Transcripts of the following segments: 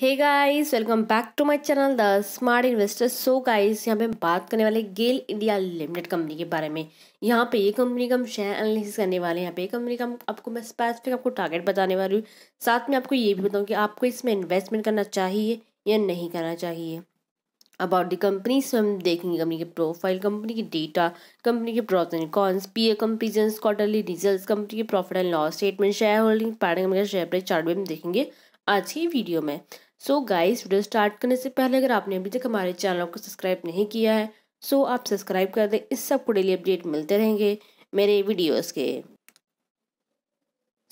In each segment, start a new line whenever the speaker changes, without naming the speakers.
hey guys welcome back to my channel the smart investors so guys यहाँ पे बात करने वाले गेल इंडिया लिमिटेड कंपनी के बारे में यहाँ पे ये कंपनी का हम शेयर एनालिसिस करने वाले हैं यहाँ पे ये कंपनी का आपको मैं स्पेसिफिक आपको टारगेट बताने वाली हूँ साथ में आपको ये भी बताऊँ कि आपको इसमें इन्वेस्टमेंट करना चाहिए या नहीं करना चाहिए अबाउट दी कंपनी से हम देखेंगे कंपनी के प्रोफाइल कंपनी की डेटा कंपनी के pros and cons P A comparison quarterly result company के profit and loss statement share holding pattern का शेयर प्राइस चार्ट भी हम देखेंगे आज की वीडियो में सो गाइस वीडियो स्टार्ट करने से पहले अगर आपने अभी तक हमारे चैनल को सब्सक्राइब नहीं किया है सो so आप सब्सक्राइब कर दें इस सब को डेली अपडेट मिलते रहेंगे मेरे वीडियोस के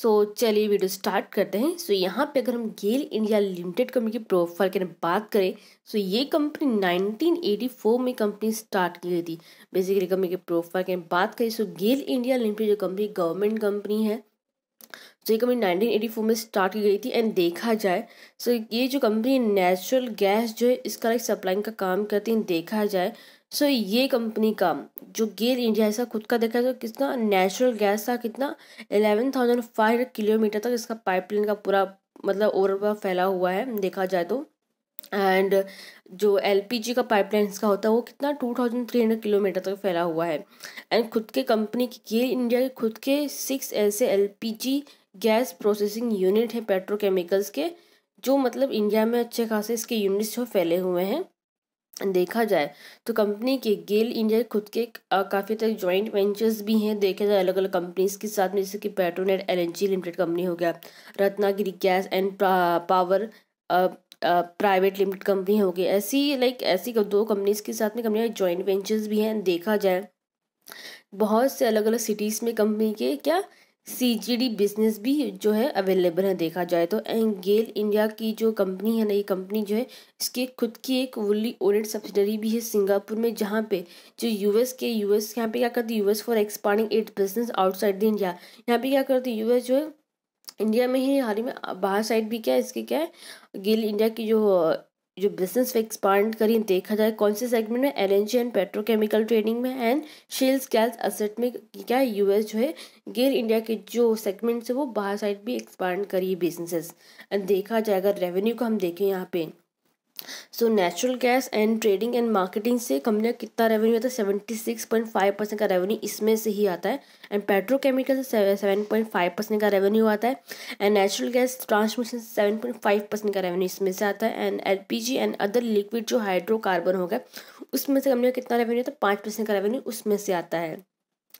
सो so, चलिए वीडियो स्टार्ट करते हैं सो so, यहाँ पे अगर हम गेल इंडिया लिमिटेड कंपनी की प्रोफाइल के बात करें सो so, ये कंपनी 1984 में कंपनी स्टार्ट की गई थी बेसिकली कंपनी के प्रोफाइल के बात करें सो गेल इंडिया लिमिटेड जो कंपनी गवर्नमेंट कंपनी है तो ये कंपनी 1984 में स्टार्ट की गई थी एंड देखा जाए सो so ये जो कंपनी नेचुरल गैस जो है इसका एक सप्लाइंग का काम करती है देखा जाए सो so ये कंपनी का जो गेल इंडिया है खुद का देखा जाए तो कितना नेचुरल गैस था कितना एलेवन थाउजेंड फाइव किलोमीटर तक इसका पाइपलाइन का पूरा मतलब ओवर फैला हुआ है देखा जाए तो एंड जो एल का पाइपलाइंस का होता है वो कितना two thousand three hundred kilometre तक फैला हुआ है एंड खुद के कंपनी की गेल इंडिया के खुद के सिक्स ऐसे एल गैस प्रोसेसिंग यूनिट है पेट्रोकेमिकल्स के जो मतलब इंडिया में अच्छे खासे इसके यूनिट्स जो फैले हुए हैं देखा जाए तो कंपनी के गेल इंडिया खुद के काफ़ी तक जॉइंट वेंचर्स भी हैं देखा जाए अलग अलग कंपनीज के साथ में जैसे कि पेट्रोनेट एल लिमिटेड कंपनी हो गया Ratnagiri gas and power private limited company होगी ऐसी लाइक ऐसी दो कंपनीज के साथ में कंपनी जॉइंट वेंचर्स भी हैं देखा जाए बहुत से अलग अलग सिटीज़ में कंपनी के क्या सी बिजनेस भी जो है अवेलेबल है देखा जाए तो एंड गेल इंडिया की जो कंपनी है ना ये कंपनी जो है इसके खुद की एक वुली ओनेड सब्सिडरी भी है सिंगापुर में जहाँ पे जो यूएस के यूएस यहाँ पे क्या करती है US for expanding it business outside the India यहाँ पे क्या करती है यूएस जो है इंडिया में ही हाल ही में बाहर साइड भी क्या है इसके क्या है गेल इंडिया की जो जो बिजनेस एक्सपांड करी देखा जाए कौन से सेगमेंट में एल एंड पेट्रोकेमिकल ट्रेडिंग में एंड शेल्स गैस असेट में क्या यूएस जो है गेल इंडिया के जो सेगमेंट से वो बाहर साइड भी एक्सपांड करिए बिजनेसेस एंड देखा जाए अगर रेवेन्यू को हम देखें यहाँ पे so natural gas and trading and marketing से कंपनी का कितना रेवेन्यू आता है seventy six point five percent का रेवेन्यू इसमें से ही आता है एंड पेट्रोकेमिकल से सेवन पॉइंट फाइव परसेंट का रेवेन्यू आता है एंड नेचुरल गैस ट्रांसमिशन से सेवन पॉइंट फाइव परसेंट का रेवेन्यू इसमें से आता है and L P G and other liquid जो हाइड्रोकार्बन होगा उसमें से कंपनी का कितना रेवेन्यू आता है पाँच परसेंट का रेवेन्यू उसमें से आता है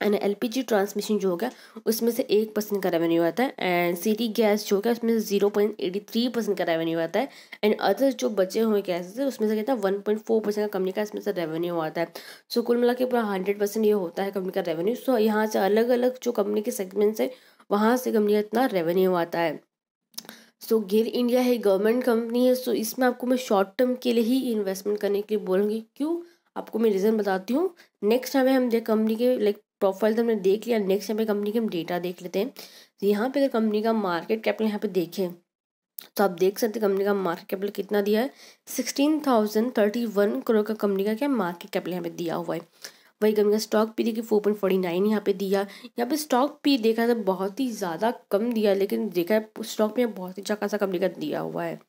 एंड जी ट्रांसमिशन जो होगा उसमें से एक परसेंट का रेवेन्यू आता है एंड सिटी गैस जो होगा उसमें से zero point eighty three percent का रेवेन्यू आता है एंड अदर जो बचे हुए गैसेज हैं उसमें से कहता है वन पॉइंट फोर परसेंट का कंपनी का इसमें से रेवेन्यू आता है सो so, कुल मिला के पूरा हंड्रेड परसेंट ये होता है कंपनी का रेवेन्यू सो so, यहाँ से अलग अलग जो कंपनी के सेगमेंट्स है वहाँ से कंपनी का इतना रेवेन्यू आता है सो so, गेल इंडिया है गवर्नमेंट कंपनी है सो so, इसमें आपको मैं शॉर्ट टर्म के लिए ही इन्वेस्टमेंट करने के लिए बोलूँगी क्यों आपको मैं रीज़न बताती हूँ नेक्स्ट हमें हम देख कंपनी के लाइक प्रोफाइल तो हमने देख लिया नेक्स्ट यहाँ पे कंपनी के हम डेटा देख लेते हैं यहाँ पे अगर कंपनी का मार्केट कैपिटल यहाँ पे देखें तो आप देख सकते हैं कंपनी का मार्केट कैपिटल कितना दिया है sixteen thousand thirty one crore का कंपनी का क्या मार्केट कैपिटल यहाँ पे दिया हुआ है वही कंपनी का स्टॉक पी देखिए फोर पॉइंट फोर्टी नाइन यहाँ पे दिया यहाँ पे स्टॉक पी देखा तो बहुत ही ज़्यादा कम दिया लेकिन देखा है स्टॉक में बहुत ही अच्छा खासा कंपनी का दिया हुआ है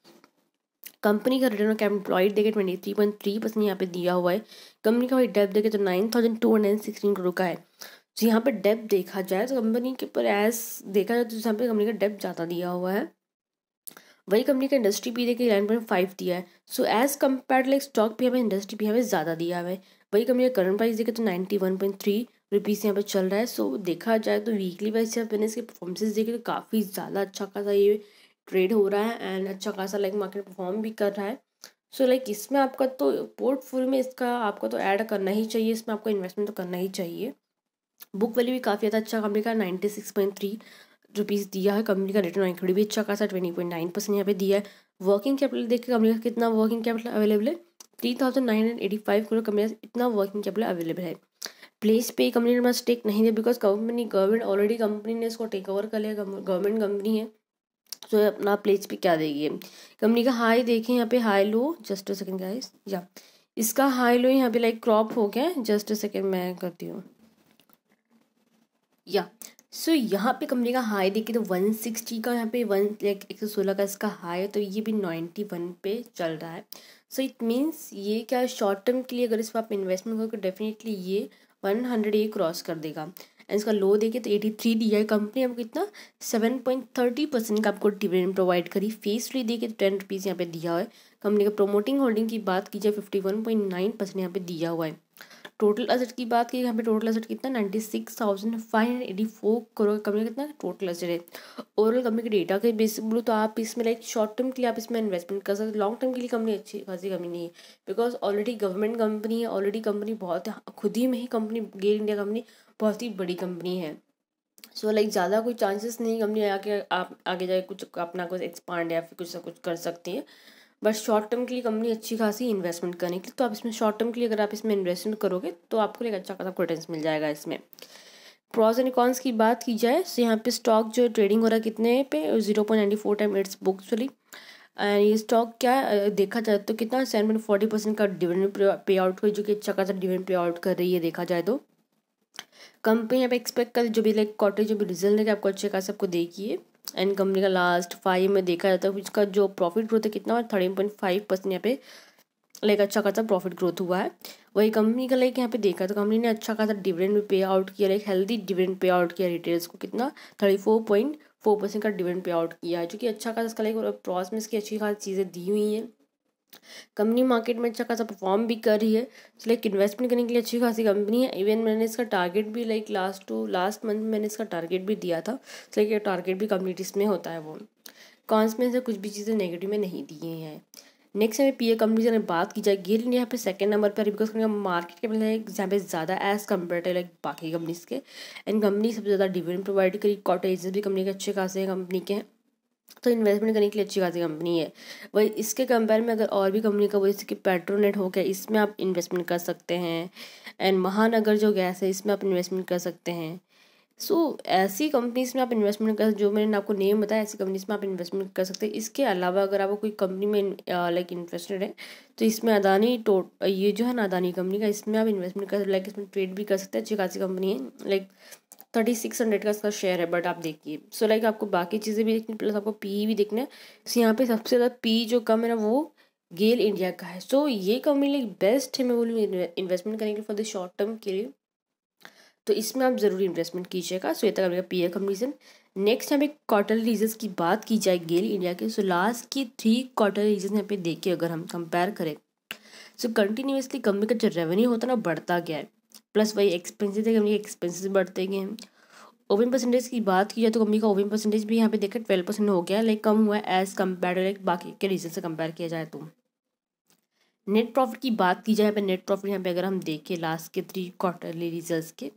कंपनी का रिटर्न ऑन कैपिटल देखे twenty three point three percent यहाँ पे दिया हुआ है कंपनी का डेप देखे तो nine thousand two hundred sixteen crore का है तो यहाँ पे डेप देखा जाए तो कंपनी के ऊपर एज देखा जाए तो यहाँ पे कंपनी का डेप ज़्यादा दिया हुआ है वही कंपनी का इंडस्ट्री भी देखिए नाइन पॉइंट फाइव दिया है so as compare like stock भी हमें इंडस्ट्री भी हमें ज़्यादा दिया हुआ है वही कंपनी का करंट प्राइस देखे तो ninety one point three rupees यहाँ पर चल रहा है सो देखा जाए तो वीकली वाइज से मैंने इसके परफॉर्मेंसेज देखे तो काफ़ी ज़्यादा अच्छा खासा ये ट्रेड हो रहा है एंड अच्छा खासा लाइक मार्केट परफॉर्म भी कर रहा है सो so, लाइक like, इसमें आपका तो पोर्टफोलियो में इसका आपको तो ऐड करना ही चाहिए इसमें आपको इन्वेस्टमेंट तो करना ही चाहिए बुक वैल्यू भी काफ़ी ज़्यादा अच्छा कंपनी का ninety six point three rupees दिया है कंपनी का रिटर्न ऑन इक्विटी भी अच्छा खासा ट्वेंटी पॉइंट नाइन परसेंट यहाँ पे दिया है वर्किंग कैपिटल देखिए कंपनी का कितना वर्किंग कैपिटल अवेलेबल है three thousand nine hundred eighty five crore company इतना वर्किंग कैपिटल अवेलेबल है प्लेस पे कंपनी ने टेक नहीं दिया because company government already company ने इसको टेक ओवर कर लिया गवर्नमेंट कंपनी है जो तो है अपना प्लेज पे क्या देगी कंपनी का हाई देखें यहाँ पे high low just second second guys या इसका हाई लो यहाँ पे लाइक क्रॉप हो गया जस्ट सेकेंड मैं करती हूँ या सो so, यहाँ पे कंपनी का हाई देखिए तो वन सिक्सटी का यहाँ पे वन लाइक एक सौ सोलह का इसका हाई है तो ये भी नाइन्टी वन पे चल रहा है सो इट मीन्स ये क्या शॉर्ट टर्म के लिए अगर इस पर आप इन्वेस्टमेंट करोगे डेफिनेटली तो ये वन हंड्रेड ये क्रॉस कर देगा एंड इसका लो देखिए तो एटी थ्री दिया है कंपनी आपको कितना सेवन पॉइंट थर्टी परसेंट का आपको डिविडेंड प्रोवाइड करी फेस फ्री देखिए तो टेन रुपीज़ यहाँ पे दिया हुआ है कंपनी का प्रोमोटिंग होल्डिंग की बात की जाए fifty one point nine percent यहाँ पे दिया हुआ है टोटल अजट की बात की यहाँ पे टोटल अजट कितना ninety six thousand five hundred eighty four crore का कंपनी कितना टोटल अजट है ओवरऑल कंपनी के डेटा के बेसिक बोलो तो आप इसमें लाइक शॉर्ट टर्म के लिए आप इसमें इन्वेस्टमेंट कर सकते लॉन्ग टर्म के लिए कंपनी अच्छी खासी कमी नहीं है बिकॉज ऑलरेडी गवर्नमेंट कंपनी है ऑलरेडी कंपनी बहुत खुद ही में ही कंपनी गेयर इंडिया कंपनी बहुत ही बड़ी कंपनी है सो so, लाइक like, ज़्यादा कोई चांसेस नहीं कंपनी आके आप आगे जाके कुछ अपना कुछ एक्सपांड या फिर कुछ कुछ कर सकती है बट शॉर्ट टर्म के लिए कंपनी अच्छी खासी इन्वेस्टमेंट करने के लिए तो आप इसमें शॉर्ट टर्म के लिए अगर आप इसमें इन्वेस्टमेंट करोगे तो आपको एक अच्छा खासा प्रोटेंस मिल जाएगा इसमें प्रॉज एंड कॉन्स की बात की जाए तो यहाँ पे स्टॉक जो ट्रेडिंग हो रहा है कितने पे zero point ninety four time its book चली एंड ये स्टॉक क्या देखा जाए तो कितना सेवन पॉइंट फोर्टी परसेंट का डिविडेंड पे आउट हुई जो कि अच्छा खासा डिविडेंड पे आउट कर रही है देखा जाए तो कंपनी यहाँ पे एक्सपेक्ट कर जो भी लाइक क्वार्टर जो भी रिजल्ट है आपको अच्छे खासा आपको देखिए एंड कंपनी का लास्ट फाइव में देखा जाता है इसका जो प्रॉफिट ग्रोथ है कितना थर्टीन पॉइंट फाइव परसेंट यहाँ पे लाइक अच्छा खासा प्रॉफिट ग्रोथ हुआ है वही कंपनी का लाइक यहाँ पे देखा तो कंपनी ने अच्छा खासा डिविडेंड भी पे आउट किया like healthy dividend pay out किया रिटेल्स को कितना thirty four point four percent का डिविडेंड पे आउट किया है जो कि अच्छा खासा इसका लाइक प्रॉस में इसकी अच्छी खास चीज़ें दी हुई हैं कंपनी मार्केट में अच्छा खासा परफॉर्म भी कर रही है तो लाइक इन्वेस्टमेंट करने के लिए अच्छी खासी कंपनी है इवन मैंने इसका टारगेट भी like last to last month मैंने इसका टारगेट भी दिया था तो लाइक ये टारगेट भी कंप्लीट इसमें होता है वो कॉन्स में से कुछ भी चीज़ें नेगेटिव में नहीं दी हैं नेक्स्ट हमें पी ए कंपनी से बात की जाए गेल इंडिया पे सेकंड नंबर पर बिकॉज कंपनी मार्केट कैपिटल है जहाँ पे ज़्यादा एज कम्पेयर टू लाइक बाकी कंपनीज के एंड कंपनी सबसे ज़्यादा डिविडेंड प्रोवाइड करी कॉटेज भी कंपनी के अच्छे खासे कंपनी के हैं तो इन्वेस्टमेंट करने के लिए अच्छी खासी कंपनी है वही इसके कंपेयर में अगर और भी कंपनी का वो जैसे कि पेट्रोनेट हो गया इसमें आप इन्वेस्टमेंट कर सकते हैं एंड महानगर जो गैस है इसमें आप इन्वेस्टमेंट कर सकते हैं सो so, ऐसी कंपनीज में आप इन्वेस्टमेंट कर जो मैंने आपको नेम बताया ऐसी कंपनीज में आप इन्वेस्टमेंट कर सकते हैं इसके अलावा अगर आप कोई कंपनी में लाइक इन्वेस्टेड है तो इसमें अदानी टोट ये जो है ना अदानी कंपनी का इसमें आप इन्वेस्टमेंट कर लाइक इसमें ट्रेड भी कर सकते हैं अच्छी खासी कंपनी है लाइक थर्टी सिक्स हंड्रेड का इसका शेयर है बट आप देखिए सो लाइक आपको बाकी चीज़ें भी देखनी प्लस आपको पी भी देखना है सो यहाँ पे सबसे ज़्यादा पी जो कम है ना वो गेल इंडिया का है सो so, ये कंपनी लाइक बेस्ट है मैं बोलूँ इन्वेस्टमेंट करने के लिए फॉर द शॉर्ट टर्म के लिए तो इसमें आप ज़रूर इन्वेस्टमेंट कीजिएगा सो ये तक आपका पी ए रीज़न नेक्स्ट यहाँ पे क्वार्टरली रीजन की बात की जाए गेल इंडिया के सो लास्ट की थ्री क्वार्टर रीजन यहाँ पे देखिए अगर हम कंपेयर करें सो कंटिन्यूसली कंपनी का जो रेवेन्यू होता है ना बढ़ता गया है प्लस वही एक्सपेंसेस है कंपनी के एक्सपेंसिज बढ़ते गए हैं ओपन परसेंटेज की बात की जाए तो कंपनी का ओपन परसेंटेज भी यहाँ पे देखा ट्वेल्व परसेंट हो गया लाइक कम हुआ है एज़ कम्पेयर टू लाइक बाकी के रीजन से कंपेयर किया जाए तो नेट प्रॉफिट की बात की जाए यहाँ नेट प्रॉफिट यहाँ पे अगर हम देखें लास्ट के थ्री क्वार्टरली रिजल्ट के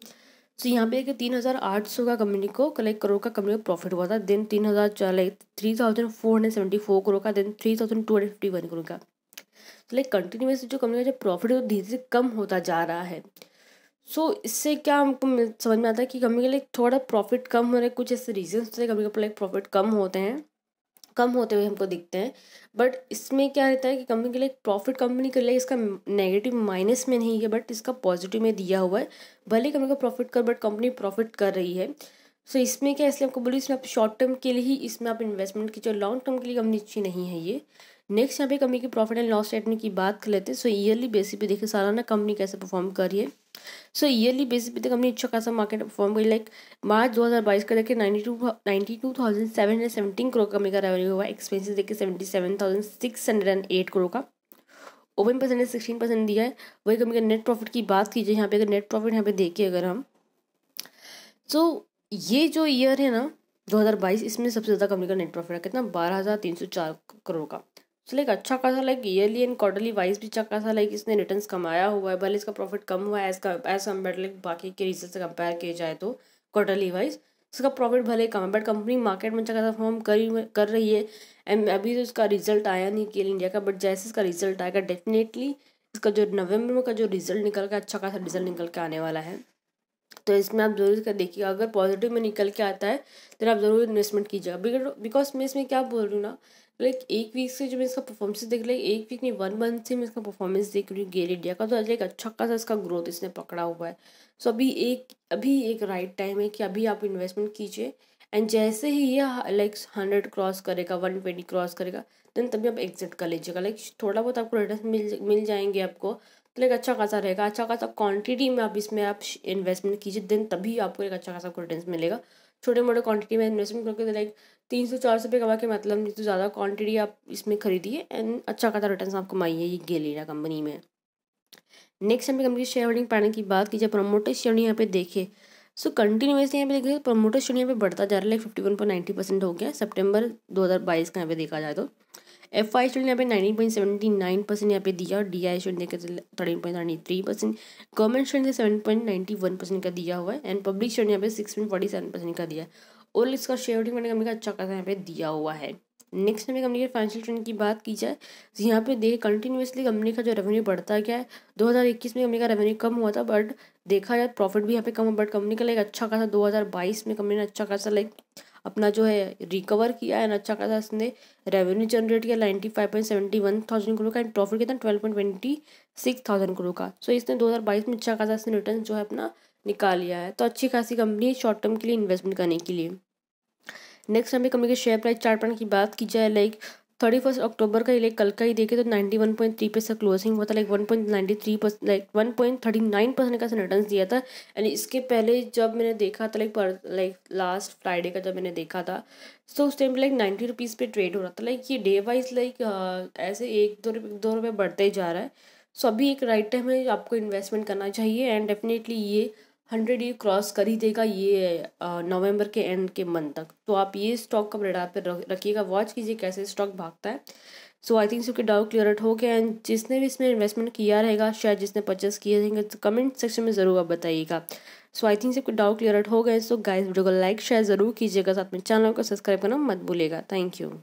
तो यहाँ पे देखिए तीन हज़ार आठ सौ का कंपनी को लाइक करोड़ का कंपनी को प्रॉफिट हुआ था देन तीन हज़ार चार like three thousand four hundred seventy four crore का then three thousand two hundred fifty one crore का तो लाइक कंटिन्यूस जो कंपनी का जो प्रॉफिट है वो धीरे धीरे कम होता जा रहा है सो so, इससे क्या हमको समझ में आता है कि कंपनी के लिए थोड़ा प्रॉफिट कम हो रहा है कुछ ऐसे रीजन्स होते हैं कंपनी के लाइक प्रॉफिट कम होते हैं कम होते हुए हमको दिखते हैं बट इसमें क्या रहता है कि कंपनी के लिए प्रॉफिट कंपनी के लिए इसका नेगेटिव माइनस में नहीं है बट इसका पॉजिटिव में दिया हुआ है भले कंपनी का प्रॉफिट कर बट कंपनी प्रॉफिट कर रही है सो so, इसमें क्या इसलिए आपको बोलो इसमें आप शॉर्ट टर्म के लिए ही इसमें आप इन्वेस्टमेंट कीजिए लॉन्ग टर्म के लिए कंपनी अच्छी नहीं है ये नेक्स्ट यहाँ पे कंपनी की प्रॉफिट एंड लॉस स्टेटमेंट की बात कर लेते हैं सो ईयरली बेसिस पे देखिए सालाना कंपनी कैसे परफॉर्म कर रही है सो ईयरली बेसिस पे तो कंपनी अच्छा खासा मार्केट परफॉर्म करी लाइक मार्च बाईस का देखिए 92 टू करोड़ कंपनी का रेवेन्यू हुआ एक्सपेंसिस देखिए सेवेंटी करोड़ का ओपन परसेंट ने सिक्सटीन परसेंट दिया है वही कंपनी का नेट प्रॉफिट की बात कीजिए यहाँ पे अगर नेट प्रॉफिट यहाँ पे देखिए अगर हम सो so, ये जो ईयर है ना 2022 इसमें सबसे ज़्यादा कंपनी का नेट प्रॉफिट है कितना बारह हज़ार तीन सौ चार करोड़ का सो तो लाइक अच्छा खासा like yearly and quarterly wise भी अच्छा खासा लाइक इसने रिटर्न कमाया हुआ है भले इसका प्रॉफिट कम हुआ है एज एज कम्पेयर लाइक बाकी के रिजल्ट से कंपेयर किए जाए तो क्वार्टरली वाइज तो इसका प्रॉफिट भले कम है बट कंपनी मार्केट में अच्छा खासा फॉर्म कर कर रही है एंड अभी तो इसका रिजल्ट आया नहीं केल इंडिया का बट जैसे इसका रिजल्ट आएगा डेफिनेटली इसका जो नवंबर का जो रिजल्ट निकल के अच्छा खासा रिजल्ट निकल के आने वाला है तो इसमें आप ज़रूर कर देखिएगा अगर पॉजिटिव में निकल के आता है तो आप ज़रूर इन्वेस्टमेंट कीजिएगा बिकॉज मैं इसमें क्या बोल रही हूँ ना लाइक एक वीक से जो मैं इसका परफॉर्मेंस देख रही एक वीक नहीं वन मंथ से मैं इसका परफॉर्मेंस देख रही हूँ गेल इंडिया का तो लाइक अच्छा खासा इसका ग्रोथ इसने पकड़ा हुआ है सो अभी एक अभी एक राइट टाइम है कि अभी आप इन्वेस्टमेंट कीजिए एंड जैसे ही ये लाइक हंड्रेड क्रॉस करेगा वन ट्वेंटी क्रॉस करेगा देन तभी आप एग्जिट कर लीजिएगा लाइक थोड़ा बहुत आपको रिटर्न मिल मिल जाएंगे आपको तो एक अच्छा खासा रहेगा अच्छा खासा क्वांटिटी में आप इसमें आप इन्वेस्टमेंट कीजिए देन तभी आपको एक अच्छा खासा रिटर्न मिलेगा छोटे मोटे क्वांटिटी में इन्वेस्टमेंट करके तो लाइक तीन सौ चार सौ रुपये कमा के मतलब नहीं तो ज़्यादा क्वांटिटी आप इसमें खरीदिए एंड अच्छा खासा रिटर्न आप कमाइए ये गेलेरा कंपनी में नेक्स्ट हमें कंपनी शेयर होल्डिंग पाने की बात कीजिए प्रमोटर शेयर यहाँ पे देखे सो कंटिन्यूसली यहाँ पे देखिए प्रमोटर शेयर यहाँ पे बढ़ता जा रहा है like fifty one point ninety percent हो गया सेप्टेम्बर दो हज़ार बाईस का यहाँ पे देखा जाए तो एफ आई स्टूडेंट यहाँ पे nineteen point seventy nine percent यहाँ पे दिया और डी आई स्टूडेंट देखे thirteen point ninety three percent government student seven point ninety one percent का दिया हुआ है एंड पब्लिक स्टूडेंट यहाँ पे six point forty seven percent का दिया और इसका शेयरिंग मैंने कंपनी का अच्छा खासा यहाँ पे दिया हुआ है नेक्स्ट हमें कंपनी के फाइनेंशियल ट्रेंड की बात की जाए तो यहाँ पे देखिए कंटिन्यूसली कंपनी का जो रेवेन्यू बढ़ता गया है इक्कीस में कंपनी का रेवेन्यू कम हुआ था बट देखा जाए प्रॉफिट तो भी यहाँ पे कम है बट कंपनी का लाइक अच्छा खासा 2022 में कंपनी ने अच्छा खासा लाइक अपना जो है रिकवर किया एंड अच्छा खासा इसने रेवेन्यू जनरेट किया ninety five point seventy one thousand crore का एंड प्रॉफिट कितना twelve point twenty six thousand crore का सो इसने दो हज़ार बाईस में अच्छा खासा इसने रिटर्न जो है अपना निकाल लिया है तो अच्छी खासी कंपनी है शॉर्ट टर्म के लिए इन्वेस्टमेंट करने के लिए नेक्स्ट हमें कंपनी के शेयर प्राइस चार्ट की बात की जाए लाइक थर्टी फर्स्ट अक्टूबर का लाइक कल का ही देखे तो ninety one point three percent closing हुआ था like one point ninety three percent like one point thirty nine percent का रिटर्न दिया था एंड इसके पहले जब मैंने देखा था लाइक पर लाइक लास्ट फ्राइडे का जब मैंने देखा था तो उस टाइम लाइक नाइन्टी रुपीज़ पर ट्रेड हो रहा था लाइक ये डे वाइज लाइक ऐसे एक दो रुपये दो रुपये बढ़ते ही जा रहा है सो so, अभी एक राइट टाइम है आपको इन्वेस्टमेंट करना चाहिए एंड डेफिनेटली ये हंड्रेड ये क्रॉस कर ही देगा ये नवंबर के एंड के मंथ तक तो आप ये स्टॉक का रेडार पर रखिएगा वॉच कीजिए कैसे स्टॉक भागता है सो आई थिंक सबके डाउट क्लियर हो गया एंड जिसने भी इसमें इन्वेस्टमेंट किया रहेगा शायद जिसने परचेस किए रहेंगे तो कमेंट सेक्शन में ज़रूर आप बताइएगा सो आई थिंक सबके डाउट क्लियर हो गए सो गाइस वीडियो को लाइक शेयर ज़रूर कीजिएगा साथ में चैनल को सब्सक्राइब करना मत भूलेगा थैंक यू